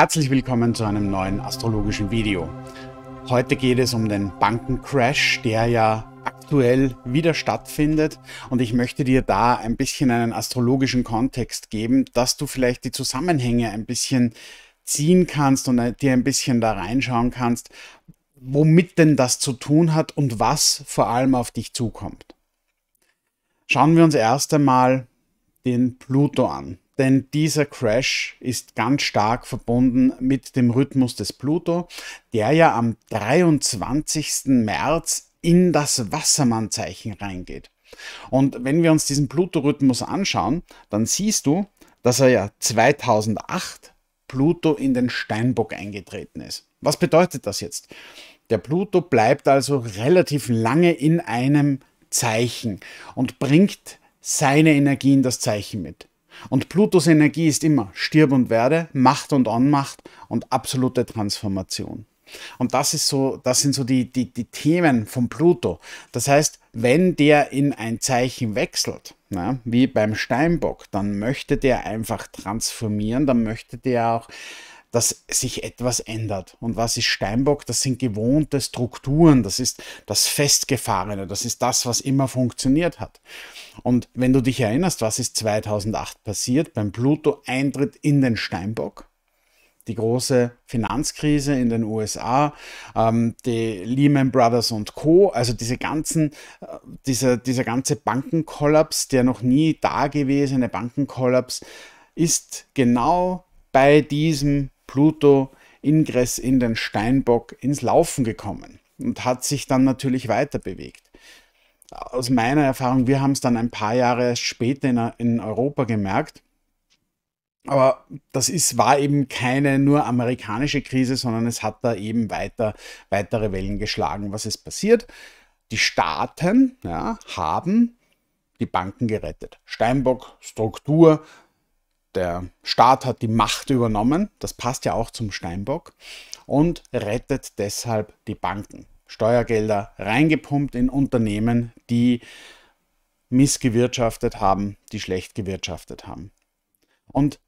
Herzlich willkommen zu einem neuen astrologischen Video. Heute geht es um den Bankencrash, der ja aktuell wieder stattfindet und ich möchte dir da ein bisschen einen astrologischen Kontext geben, dass du vielleicht die Zusammenhänge ein bisschen ziehen kannst und dir ein bisschen da reinschauen kannst, womit denn das zu tun hat und was vor allem auf dich zukommt. Schauen wir uns erst einmal den Pluto an denn dieser Crash ist ganz stark verbunden mit dem Rhythmus des Pluto, der ja am 23. März in das Wassermannzeichen reingeht. Und wenn wir uns diesen Pluto-Rhythmus anschauen, dann siehst du, dass er ja 2008 Pluto in den Steinbock eingetreten ist. Was bedeutet das jetzt? Der Pluto bleibt also relativ lange in einem Zeichen und bringt seine Energie in das Zeichen mit. Und Plutos Energie ist immer Stirb und Werde, Macht und Anmacht und absolute Transformation. Und das ist so, das sind so die, die, die Themen von Pluto. Das heißt, wenn der in ein Zeichen wechselt, na, wie beim Steinbock, dann möchte der einfach transformieren, dann möchte der auch dass sich etwas ändert. Und was ist Steinbock? Das sind gewohnte Strukturen, das ist das Festgefahrene, das ist das, was immer funktioniert hat. Und wenn du dich erinnerst, was ist 2008 passiert beim Pluto-Eintritt in den Steinbock? die große Finanzkrise in den USA, ähm, die Lehman Brothers und Co., also diese ganzen, äh, dieser, dieser ganze Bankenkollaps, der noch nie dagewesene Bankenkollaps, ist genau bei diesem Pluto, Ingress in den Steinbock ins Laufen gekommen und hat sich dann natürlich weiter bewegt. Aus meiner Erfahrung, wir haben es dann ein paar Jahre später in, Europa gemerkt. Aber das ist, war eben keine nur amerikanische Krise, sondern es hat da eben weiter, weitere Wellen geschlagen. Was ist passiert? Die Staaten ja, haben die Banken gerettet. Steinbock, Struktur, der Staat hat die Macht übernommen, das passt ja auch zum Steinbock, und rettet deshalb die Banken. Steuergelder reingepumpt in Unternehmen, die missgewirtschaftet haben, die schlecht gewirtschaftet haben. Und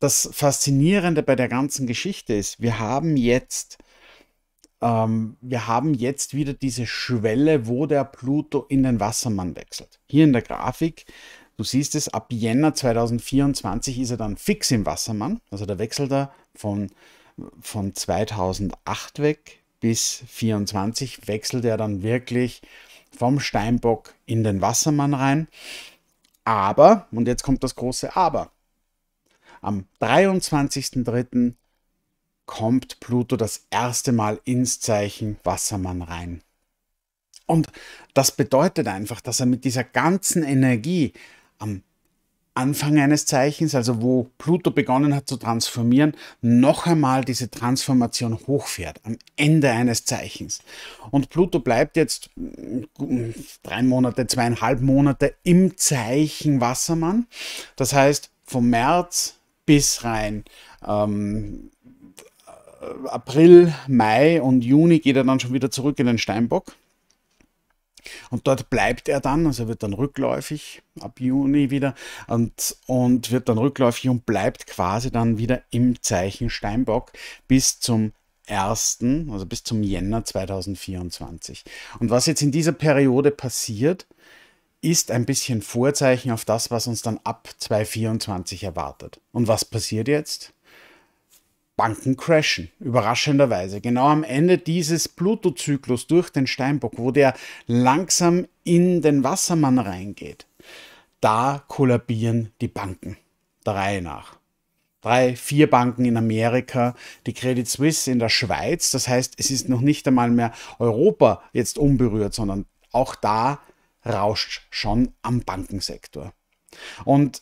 das Faszinierende bei der ganzen Geschichte ist, wir haben jetzt, ähm, wir haben jetzt wieder diese Schwelle, wo der Pluto in den Wassermann wechselt. Hier in der Grafik Du siehst es, ab Jänner 2024 ist er dann fix im Wassermann. Also da wechselt er von, von 2008 weg bis 2024 wechselt er dann wirklich vom Steinbock in den Wassermann rein. Aber, und jetzt kommt das große Aber, am 23.03. kommt Pluto das erste Mal ins Zeichen Wassermann rein. Und das bedeutet einfach, dass er mit dieser ganzen Energie, am Anfang eines Zeichens, also wo Pluto begonnen hat zu transformieren, noch einmal diese Transformation hochfährt, am Ende eines Zeichens. Und Pluto bleibt jetzt hm, drei Monate, zweieinhalb Monate im Zeichen Wassermann. Das heißt, vom März bis rein ähm, April, Mai und Juni geht er dann schon wieder zurück in den Steinbock. Und dort bleibt er dann, also wird dann rückläufig ab Juni wieder und, und wird dann rückläufig und bleibt quasi dann wieder im Zeichen Steinbock bis zum 1., also bis zum Jänner 2024. Und was jetzt in dieser Periode passiert, ist ein bisschen Vorzeichen auf das, was uns dann ab 2024 erwartet. Und was passiert jetzt? Banken crashen, überraschenderweise. Genau am Ende dieses Pluto-Zyklus durch den Steinbock, wo der langsam in den Wassermann reingeht, da kollabieren die Banken. Der Reihe nach. Drei, vier Banken in Amerika, die Credit Suisse in der Schweiz. Das heißt, es ist noch nicht einmal mehr Europa jetzt unberührt, sondern auch da rauscht schon am Bankensektor. Und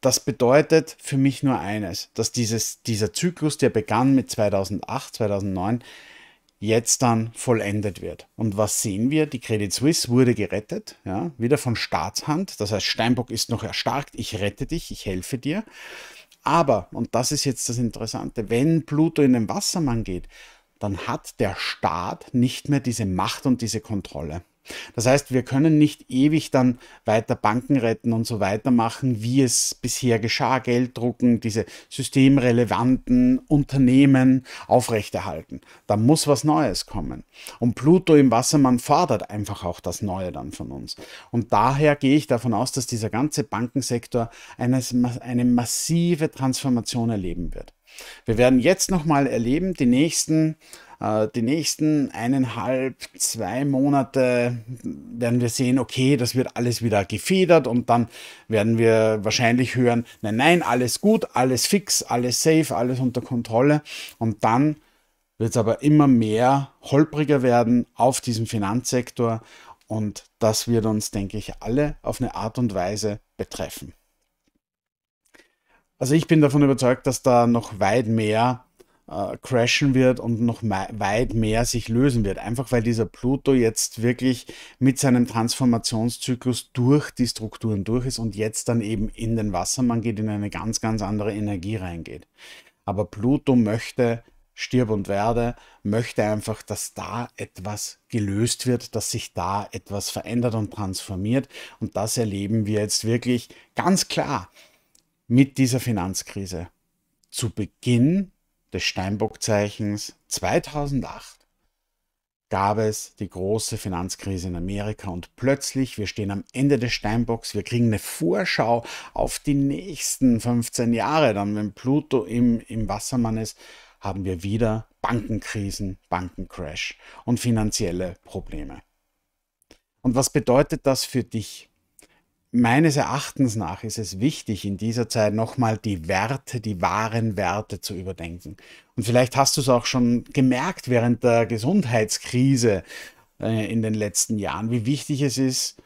das bedeutet für mich nur eines, dass dieses, dieser Zyklus, der begann mit 2008, 2009, jetzt dann vollendet wird. Und was sehen wir? Die Credit Suisse wurde gerettet, ja, wieder von Staatshand. Das heißt, Steinbock ist noch erstarkt, ich rette dich, ich helfe dir. Aber, und das ist jetzt das Interessante, wenn Pluto in den Wassermann geht, dann hat der Staat nicht mehr diese Macht und diese Kontrolle. Das heißt, wir können nicht ewig dann weiter Banken retten und so weitermachen, wie es bisher geschah, Geld drucken, diese systemrelevanten Unternehmen aufrechterhalten. Da muss was Neues kommen. Und Pluto im Wassermann fordert einfach auch das Neue dann von uns. Und daher gehe ich davon aus, dass dieser ganze Bankensektor eine, eine massive Transformation erleben wird. Wir werden jetzt nochmal erleben, die nächsten äh, die nächsten eineinhalb, zwei Monate werden wir sehen, okay, das wird alles wieder gefedert und dann werden wir wahrscheinlich hören, nein, nein, alles gut, alles fix, alles safe, alles unter Kontrolle. Und dann wird es aber immer mehr holpriger werden auf diesem Finanzsektor und das wird uns, denke ich, alle auf eine Art und Weise betreffen. Also ich bin davon überzeugt, dass da noch weit mehr äh, crashen wird und noch weit mehr sich lösen wird. Einfach weil dieser Pluto jetzt wirklich mit seinem Transformationszyklus durch die Strukturen durch ist und jetzt dann eben in den Wassermann geht, in eine ganz, ganz andere Energie reingeht. Aber Pluto möchte stirb und werde, möchte einfach, dass da etwas gelöst wird, dass sich da etwas verändert und transformiert. Und das erleben wir jetzt wirklich ganz klar mit dieser Finanzkrise. Zu Beginn des Steinbockzeichens 2008 gab es die große Finanzkrise in Amerika und plötzlich, wir stehen am Ende des Steinbocks, wir kriegen eine Vorschau auf die nächsten 15 Jahre, dann wenn Pluto im, im Wassermann ist, haben wir wieder Bankenkrisen, Bankencrash und finanzielle Probleme. Und was bedeutet das für dich? Meines Erachtens nach ist es wichtig, in dieser Zeit nochmal die Werte, die wahren Werte zu überdenken. Und vielleicht hast du es auch schon gemerkt während der Gesundheitskrise äh, in den letzten Jahren, wie wichtig es ist,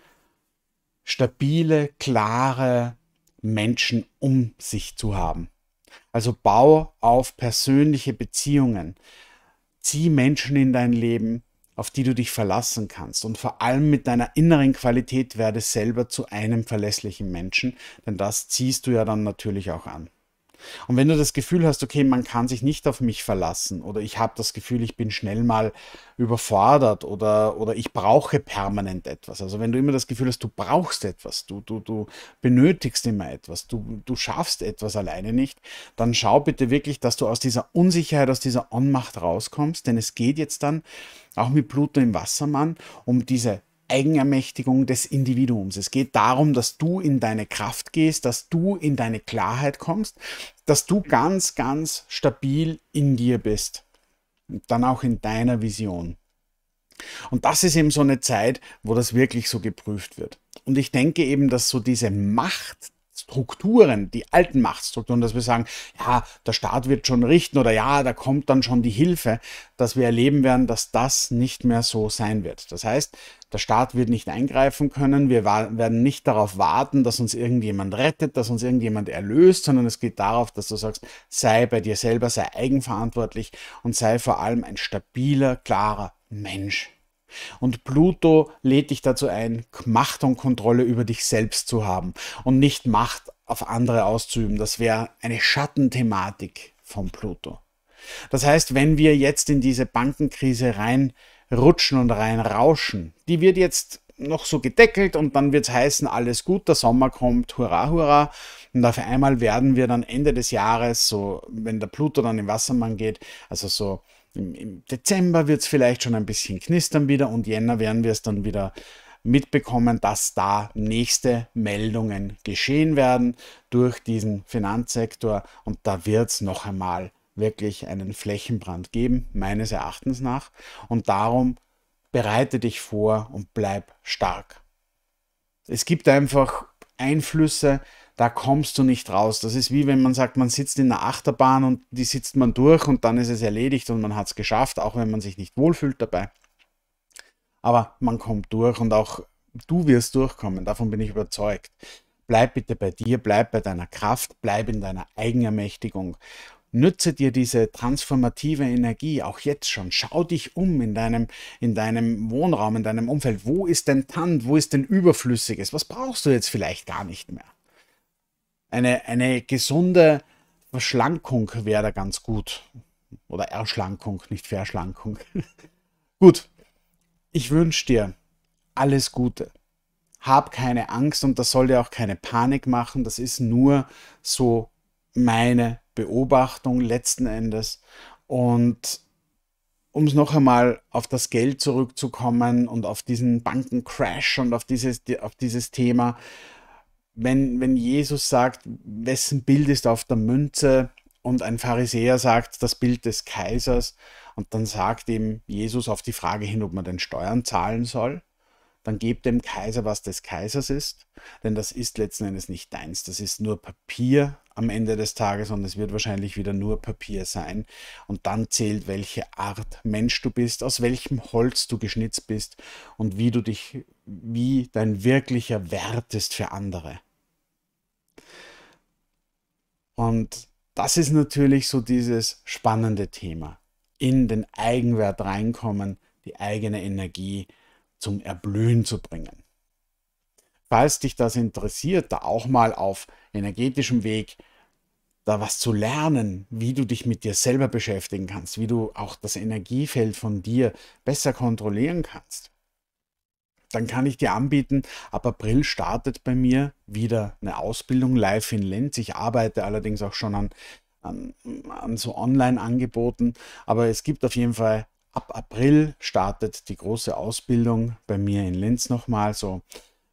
stabile, klare Menschen um sich zu haben. Also bau auf persönliche Beziehungen. Zieh Menschen in dein Leben, auf die du dich verlassen kannst. Und vor allem mit deiner inneren Qualität werde selber zu einem verlässlichen Menschen, denn das ziehst du ja dann natürlich auch an. Und wenn du das Gefühl hast, okay, man kann sich nicht auf mich verlassen oder ich habe das Gefühl, ich bin schnell mal überfordert oder, oder ich brauche permanent etwas. Also wenn du immer das Gefühl hast, du brauchst etwas, du, du, du benötigst immer etwas, du, du schaffst etwas alleine nicht, dann schau bitte wirklich, dass du aus dieser Unsicherheit, aus dieser Ohnmacht rauskommst, denn es geht jetzt dann auch mit Pluto im Wassermann um diese Eigenermächtigung des Individuums. Es geht darum, dass du in deine Kraft gehst, dass du in deine Klarheit kommst, dass du ganz, ganz stabil in dir bist. Und dann auch in deiner Vision. Und das ist eben so eine Zeit, wo das wirklich so geprüft wird. Und ich denke eben, dass so diese Macht Strukturen, die alten Machtstrukturen, dass wir sagen, ja, der Staat wird schon richten oder ja, da kommt dann schon die Hilfe, dass wir erleben werden, dass das nicht mehr so sein wird. Das heißt, der Staat wird nicht eingreifen können, wir werden nicht darauf warten, dass uns irgendjemand rettet, dass uns irgendjemand erlöst, sondern es geht darauf, dass du sagst, sei bei dir selber, sei eigenverantwortlich und sei vor allem ein stabiler, klarer Mensch. Und Pluto lädt dich dazu ein, Macht und Kontrolle über dich selbst zu haben und nicht Macht auf andere auszuüben. Das wäre eine Schattenthematik von Pluto. Das heißt, wenn wir jetzt in diese Bankenkrise reinrutschen und reinrauschen, die wird jetzt noch so gedeckelt und dann wird es heißen, alles gut, der Sommer kommt, hurra, hurra. Und auf einmal werden wir dann Ende des Jahres, so wenn der Pluto dann im Wassermann geht, also so im, Dezember wird es vielleicht schon ein bisschen knistern wieder und Jänner werden wir es dann wieder mitbekommen, dass da nächste Meldungen geschehen werden durch diesen Finanzsektor und da wird es noch einmal wirklich einen Flächenbrand geben, meines Erachtens nach. Und darum bereite dich vor und bleib stark. Es gibt einfach Einflüsse, da kommst du nicht raus. Das ist wie wenn man sagt, man sitzt in der Achterbahn und die sitzt man durch und dann ist es erledigt und man hat es geschafft, auch wenn man sich nicht wohlfühlt dabei. Aber man kommt durch und auch du wirst durchkommen, davon bin ich überzeugt. Bleib bitte bei dir, bleib bei deiner Kraft, bleib in deiner Eigenermächtigung. Nütze dir diese transformative Energie auch jetzt schon. Schau dich um in deinem, in deinem Wohnraum, in deinem Umfeld. Wo ist denn Tand? Wo ist denn Überflüssiges? Was brauchst du jetzt vielleicht gar nicht mehr? eine, eine gesunde Verschlankung wäre da ganz gut. Oder Erschlankung, nicht Verschlankung. gut, ich wünsche dir alles Gute. Hab keine Angst und das soll dir auch keine Panik machen. Das ist nur so meine Beobachtung letzten Endes. Und um es noch einmal auf das Geld zurückzukommen und auf diesen Bankencrash und auf dieses, auf dieses Thema, wenn, wenn Jesus sagt, wessen Bild ist auf der Münze und ein Pharisäer sagt, das Bild des Kaisers und dann sagt ihm Jesus auf die Frage hin, ob man den Steuern zahlen soll, dann gebt dem Kaiser, was des Kaisers ist, denn das ist letzten Endes nicht deins, das ist nur Papier am Ende des Tages und es wird wahrscheinlich wieder nur Papier sein und dann zählt, welche Art Mensch du bist, aus welchem Holz du geschnitzt bist und wie du dich, wie dein wirklicher Wert ist für andere. Und das ist natürlich so dieses spannende Thema. In den Eigenwert reinkommen, die eigene Energie zum Erblühen zu bringen. Falls dich das interessiert, da auch mal auf energetischem Weg da was zu lernen, wie du dich mit dir selber beschäftigen kannst, wie du auch das Energiefeld von dir besser kontrollieren kannst, dann kann ich dir anbieten, ab April startet bei mir wieder eine Ausbildung live in Linz. Ich arbeite allerdings auch schon an, an, an so Online-Angeboten, aber es gibt auf jeden Fall ab April startet die große Ausbildung bei mir in Linz nochmal, so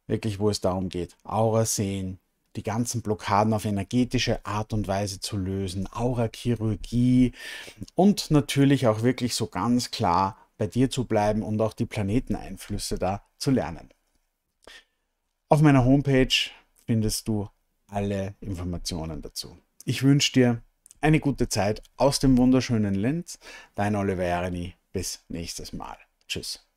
wirklich, wo es darum geht, Aura sehen, die ganzen Blockaden auf energetische Art und Weise zu lösen, Aura-Chirurgie und natürlich auch wirklich so ganz klar bei dir zu bleiben und auch die Planeteneinflüsse da zu lernen. Auf meiner Homepage findest du alle Informationen dazu. Ich wünsche dir eine gute Zeit aus dem wunderschönen Linz. Dein Oliver Jareni. Bis nächstes Mal. Tschüss.